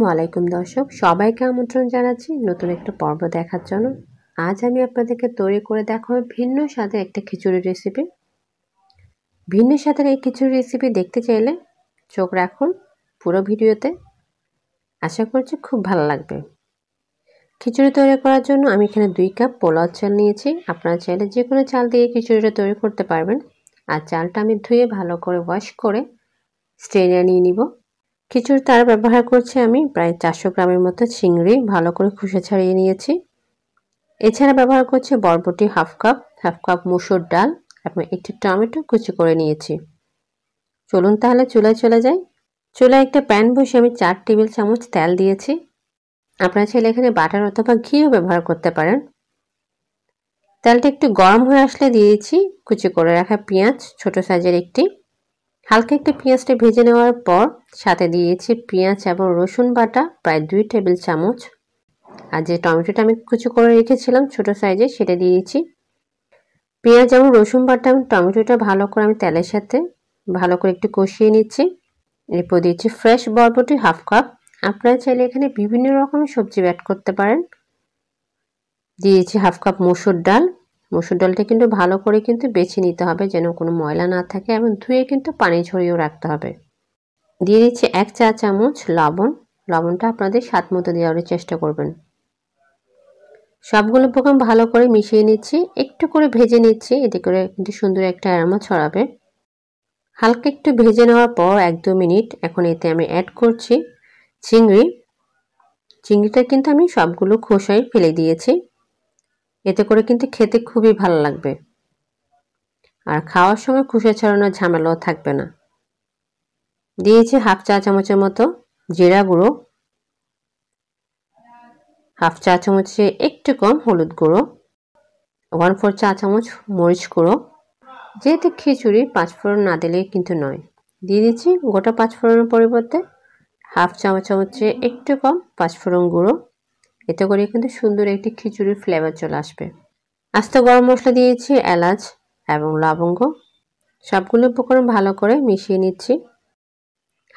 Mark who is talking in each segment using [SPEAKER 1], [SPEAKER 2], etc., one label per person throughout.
[SPEAKER 1] আসসালামু আলাইকুম দর্শক সবাইকে আমন্ত্রণ জানাচ্ছি নতুন একটা পর্ব দেখার জন্য আজ আমি আপনাদেরকে তৈরি করে দেখাবো ভিন্ন স্বাদের একটা খিচুড়ি রেসিপি ভিন্ন স্বাদের এই খিচুড়ি রেসিপি দেখতে চাইলে চোখ রাখুন পুরো ভিডিওতে আশা করছি খুব ভালো লাগবে খিচুড়ি তৈরি করার জন্য আমি এখানে দুই কাপ পোলাও চাল নিয়েছি আপনারা চাইলে যে কোনো চাল দিয়ে খিচুড়িটা তৈরি করতে পারবেন আর চালটা আমি ধুয়ে ভালো করে ওয়াশ করে স্ট্রেনে নিয়ে নিব খিচুড়ি তার ব্যবহার করছি আমি প্রায় চারশো গ্রামের মতো চিংড়ি ভালো করে খুশে ছাড়িয়ে নিয়েছি এছাড়া ব্যবহার করছি বরবটি হাফ কাপ হাফ কাপ মুসুর ডাল এবং একটি টমেটো কুচি করে নিয়েছি চলুন তাহলে চুলায় চলে যাই চুলায় একটা প্যান বসে আমি চার টেবিল চামচ তেল দিয়েছি আপনারা চাইলে এখানে বাটার অথবা ঘিও ব্যবহার করতে পারেন তেলটা একটু গরম হয়ে আসলে দিয়েছি কুচি করে রাখা পেঁয়াজ ছোট সাইজের একটি হালকা একটু পেঁয়াজটা ভেজে নেওয়ার পর সাথে দিয়েছি পেঁয়াজ এবং রসুন বাটা প্রায় দুই টেবিল চামচ আর যে টমেটোটা আমি কুচু করে রেখেছিলাম ছোট সাইজে সেটা দিয়েছি পেঁয়াজ এবং রসুন বাটা এবং টমেটোটা ভালো করে আমি তেলের সাথে ভালো করে একটু কষিয়ে নিচ্ছি এরপর দিয়েছি ফ্রেশ বরবটি হাফ কাপ আপনারা চাইলে এখানে বিভিন্ন রকমের সবজি অ্যাড করতে পারেন দিয়েছি হাফ কাপ মুসুর ডাল মসুর ডালটা কিন্তু ভালো করে কিন্তু বেছে নিতে হবে যেন কোনো ময়লা না থাকে এবং ধুয়ে কিন্তু পানি ঝরিয়েও রাখতে হবে দিয়ে দিচ্ছি এক চা চামচ লবণ লবণটা আপনাদের স্বাদ মতো দেওয়ার চেষ্টা করবেন সবগুলো পোকাম ভালো করে মিশিয়ে নিচ্ছি একটু করে ভেজে নিচ্ছি এতে করে কিন্তু সুন্দর একটা আরামা ছড়াবে হালকা একটু ভেজে নেওয়ার পর এক দু মিনিট এখন এতে আমি অ্যাড করছি চিংড়ি চিংড়িটা কিন্তু আমি সবগুলো খোসায় ফেলে দিয়েছি এতে করে কিন্তু খেতে খুবই ভালো লাগবে আর খাওয়ার সময় খুশে ছড়ানোর ঝামেলাও থাকবে না দিয়েছি হাফ চা চামচের মতো জিরা গুঁড়ো হাফ চা চামচে একটু কম হলুদ গুঁড়ো ওয়ান ফোর চা চামচ মরিচ গুঁড়ো যেহেতু খিচুড়ি পাঁচ ফোড়ন না দিলে কিন্তু নয় দিয়ে দিচ্ছি গোটা পাঁচ ফোড়নের পরিবর্তে হাফ চামচ চামচে একটু কম পাঁচ ফোড়ন গুঁড়ো এতে করে কিন্তু সুন্দর একটি খিচুড়ির ফ্লেভার চলে আসবে আস্ত গরম মশলা দিয়েছি এলাচ এবং লবঙ্গ সবগুলো উপকরণ ভালো করে মিশিয়ে নিচ্ছি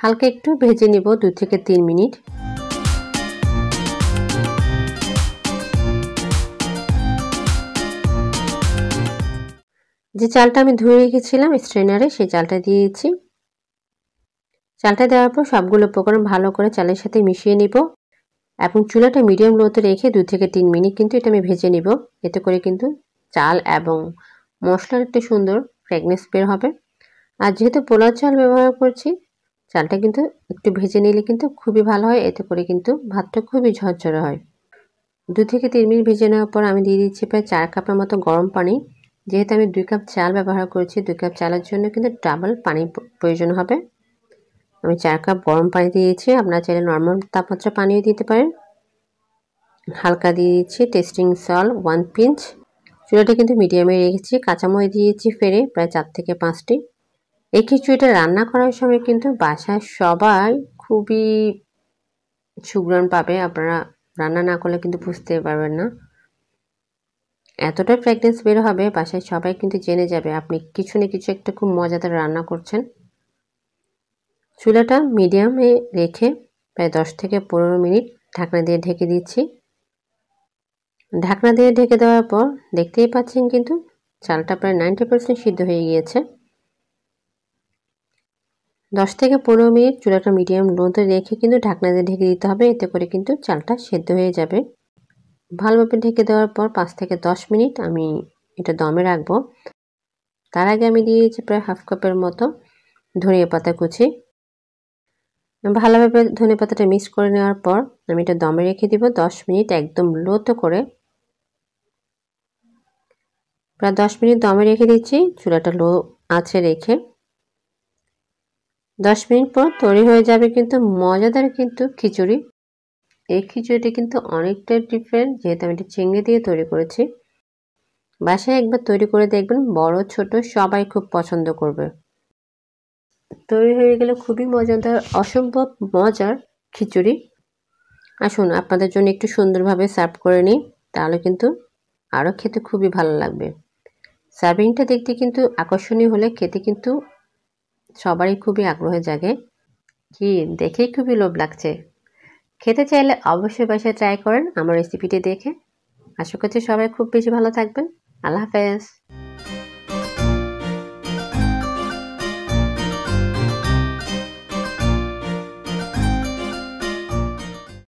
[SPEAKER 1] হালকা একটু ভেজে নিব দু থেকে তিন মিনিট যে চালটা আমি ধুয়ে রেখেছিলাম স্ট্রেনারে সেই চালটা দিয়েছি চালটা দেওয়ার পর সবগুলো উপকরণ ভালো করে চালের সাথে মিশিয়ে নিব এবং চুলাটা মিডিয়াম লোতে রেখে দু থেকে তিন মিনিট কিন্তু এটা আমি ভেজে নিব এতে করে কিন্তু চাল এবং মশলার একটু সুন্দর ফ্র্যাগনেস বের হবে আর যেহেতু পোলার চাল ব্যবহার করছি চালটা কিন্তু একটু ভেজে নিলে কিন্তু খুবই ভালো হয় এতে করে কিন্তু ভাতটা খুবই ঝরঝরে হয় দু থেকে তিন মিনিট ভেজে নেওয়ার পর আমি দিয়ে দিচ্ছি প্রায় চার কাপের মতো গরম পানি যেহেতু আমি দুই কাপ চাল ব্যবহার করেছি দুই কাপ চালের জন্য কিন্তু ডাবল পানি প্রয়োজন হবে আমি চার কাপ গরম পানি দিয়েছি আপনারা চাইলে নর্মাল তাপমাত্রা পানিও দিতে পারেন হালকা দিয়ে দিচ্ছি টেস্টিং সল ওয়ান পিঞ্চ চুলাটা কিন্তু মিডিয়ামে রেখেছি কাঁচাময় দিয়েছি ফেরে প্রায় চার থেকে পাঁচটি এই খিচুড়িটা রান্না করার সময় কিন্তু বাসায় সবাই খুবই সুগ্রণ পাবে আপনারা রান্না না করলে কিন্তু বুঝতে পারবেন না এতটা ফ্র্যাগনেন্স বের হবে বাসায় সবাই কিন্তু জেনে যাবে আপনি কিছু না কিছু একটা খুব মজাদার রান্না করছেন চুলাটা মিডিয়ামে রেখে প্রায় দশ থেকে পনেরো মিনিট ঢাকনা দিয়ে ঢেকে দিচ্ছি ঢাকনা দিয়ে ঢেকে দেওয়ার পর দেখতেই পাচ্ছেন কিন্তু চালটা প্রায় নাইনটি পার্সেন্ট সিদ্ধ হয়ে গিয়েছে দশ থেকে পনেরো মিনিট চুলাটা মিডিয়াম লোতে রেখে কিন্তু ঢাকনা দিয়ে ঢেকে দিতে হবে এতে করে কিন্তু চালটা সেদ্ধ হয়ে যাবে ভালোভাবে ঢেকে দেওয়ার পর পাঁচ থেকে দশ মিনিট আমি এটা দমে রাখবো তার আগে আমি দিয়েছি প্রায় হাফ কাপের মতো ধনিয়া পাতা কুচি ভালোভাবে ধনে পাতাটা মিক্স করে নেওয়ার পর আমি এটা দমে রেখে দিব দশ মিনিট একদম লোতো করে প্রায় দশ মিনিট দমে রেখে দিচ্ছি চুলাটা লো আছে রেখে দশ মিনিট পর তৈরি হয়ে যাবে কিন্তু মজাদার কিন্তু খিচুড়ি এই খিচুড়িটা কিন্তু অনেকটাই ডিফারেন্ট যেহেতু আমি এটা চিংড়ি দিয়ে তৈরি করেছি বাসায় একবার তৈরি করে দেখবেন বড় ছোট সবাই খুব পছন্দ করবে তৈরি হয়ে গেলে খুবই মজাদার অসম্ভব মজার খিচুড়ি আসুন আপনাদের জন্য একটু সুন্দরভাবে সার্ভ করে নিই তাহলে কিন্তু আরও খেতে খুবই ভালো লাগবে সার্ভিংটা দেখতে কিন্তু আকর্ষণীয় হলে খেতে কিন্তু সবারই খুবই আগ্রহে জাগে কি দেখেই খুবই লোভ লাগছে খেতে চাইলে অবশ্যই বাসায় ট্রাই করেন আমার রেসিপিটি দেখে আশা করছি সবাই খুব বেশি ভালো থাকবেন আল্লাহ হাফেজ